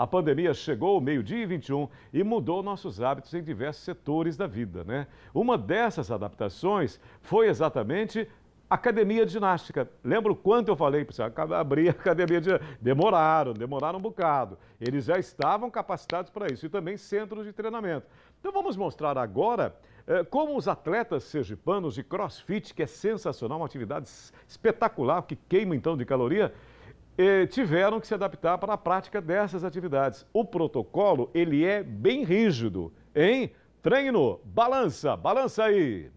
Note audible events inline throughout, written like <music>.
A pandemia chegou ao meio-dia e 21 e mudou nossos hábitos em diversos setores da vida, né? Uma dessas adaptações foi exatamente academia de ginástica. Lembro quanto eu falei, você, abrir a academia de Demoraram, demoraram um bocado. Eles já estavam capacitados para isso e também centros de treinamento. Então vamos mostrar agora eh, como os atletas sergipanos de crossfit, que é sensacional, uma atividade espetacular, que queima então de caloria, tiveram que se adaptar para a prática dessas atividades. O protocolo, ele é bem rígido, hein? Treino, balança, balança aí!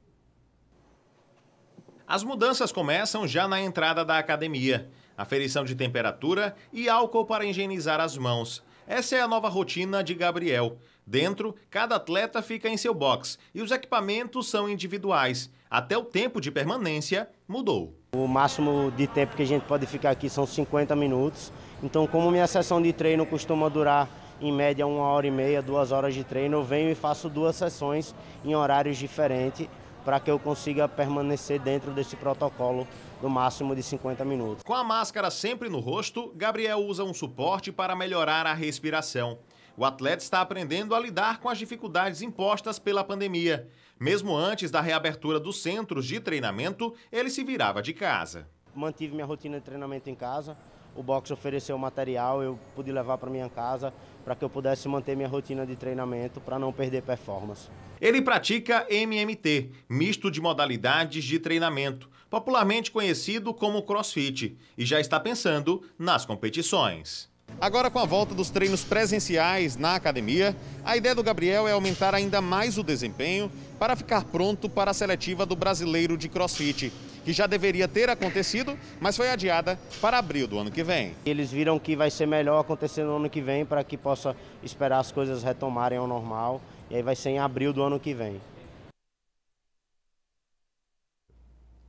As mudanças começam já na entrada da academia. Aferição de temperatura e álcool para higienizar as mãos. Essa é a nova rotina de Gabriel. Dentro, cada atleta fica em seu box e os equipamentos são individuais. Até o tempo de permanência mudou. O máximo de tempo que a gente pode ficar aqui são 50 minutos. Então, como minha sessão de treino costuma durar em média uma hora e meia, duas horas de treino, eu venho e faço duas sessões em horários diferentes para que eu consiga permanecer dentro desse protocolo do máximo de 50 minutos. Com a máscara sempre no rosto, Gabriel usa um suporte para melhorar a respiração o atleta está aprendendo a lidar com as dificuldades impostas pela pandemia. Mesmo antes da reabertura dos centros de treinamento, ele se virava de casa. Mantive minha rotina de treinamento em casa. O box ofereceu material, eu pude levar para minha casa para que eu pudesse manter minha rotina de treinamento para não perder performance. Ele pratica MMT, misto de modalidades de treinamento, popularmente conhecido como CrossFit, e já está pensando nas competições. Agora, com a volta dos treinos presenciais na academia, a ideia do Gabriel é aumentar ainda mais o desempenho para ficar pronto para a seletiva do brasileiro de crossfit, que já deveria ter acontecido, mas foi adiada para abril do ano que vem. Eles viram que vai ser melhor acontecer no ano que vem para que possa esperar as coisas retomarem ao normal, e aí vai ser em abril do ano que vem.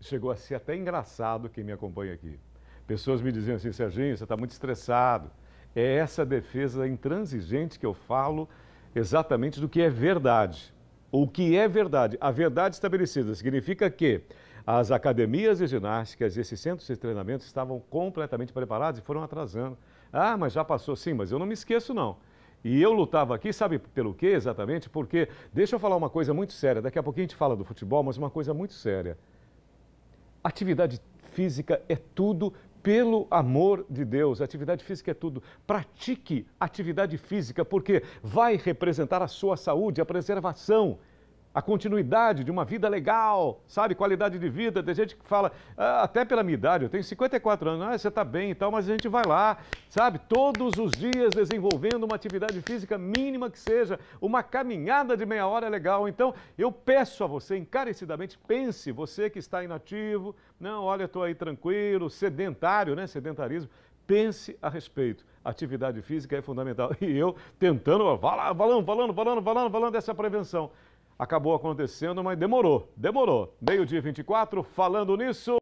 Chegou a ser até engraçado quem me acompanha aqui. Pessoas me diziam assim, Serginho, você está muito estressado. É essa defesa intransigente que eu falo exatamente do que é verdade. O que é verdade? A verdade estabelecida significa que as academias de ginásticas, e esses centros de treinamento estavam completamente preparados e foram atrasando. Ah, mas já passou. Sim, mas eu não me esqueço, não. E eu lutava aqui, sabe pelo quê exatamente? Porque, deixa eu falar uma coisa muito séria, daqui a pouquinho a gente fala do futebol, mas uma coisa muito séria. Atividade física é tudo pelo amor de Deus, atividade física é tudo. Pratique atividade física, porque vai representar a sua saúde, a preservação a continuidade de uma vida legal, sabe? Qualidade de vida. Tem gente que fala, ah, até pela minha idade, eu tenho 54 anos, ah, você está bem e tal, mas a gente vai lá, sabe? Todos os dias desenvolvendo uma atividade física mínima que seja, uma caminhada de meia hora é legal. Então, eu peço a você, encarecidamente, pense, você que está inativo, não, olha, estou aí tranquilo, sedentário, né? Sedentarismo. Pense a respeito. Atividade física é fundamental. <laughs> E eu tentando, ó, lá, valando, valando, valando, valando, valando dessa prevenção acabou acontecendo, mas demorou, demorou. Meio-dia 24, falando nisso.